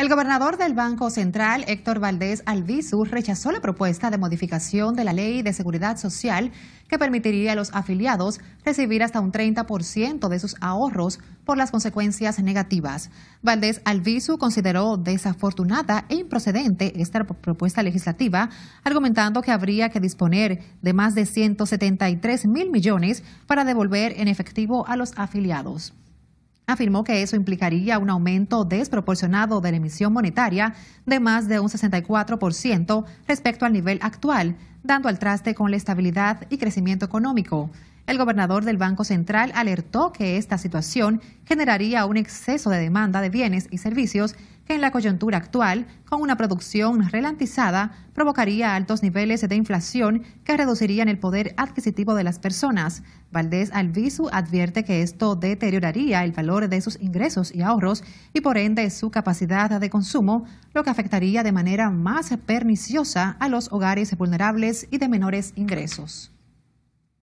El gobernador del Banco Central, Héctor Valdés Albizu, rechazó la propuesta de modificación de la Ley de Seguridad Social que permitiría a los afiliados recibir hasta un 30% de sus ahorros por las consecuencias negativas. Valdés Albizu consideró desafortunada e improcedente esta propuesta legislativa, argumentando que habría que disponer de más de 173 mil millones para devolver en efectivo a los afiliados afirmó que eso implicaría un aumento desproporcionado de la emisión monetaria de más de un 64% respecto al nivel actual, dando al traste con la estabilidad y crecimiento económico. El gobernador del Banco Central alertó que esta situación generaría un exceso de demanda de bienes y servicios que en la coyuntura actual, con una producción ralentizada, provocaría altos niveles de inflación que reducirían el poder adquisitivo de las personas. Valdés Albizu advierte que esto deterioraría el valor de sus ingresos y ahorros y por ende su capacidad de consumo, lo que afectaría de manera más perniciosa a los hogares vulnerables y de menores ingresos.